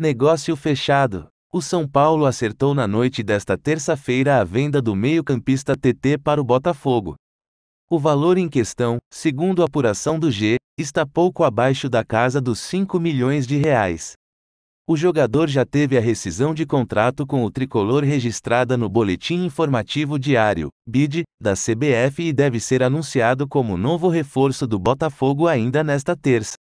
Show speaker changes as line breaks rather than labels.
Negócio fechado. O São Paulo acertou na noite desta terça-feira a venda do meio-campista TT para o Botafogo. O valor em questão, segundo a apuração do G, está pouco abaixo da casa dos 5 milhões de reais. O jogador já teve a rescisão de contrato com o tricolor registrada no Boletim Informativo Diário, BID, da CBF e deve ser anunciado como novo reforço do Botafogo ainda nesta terça.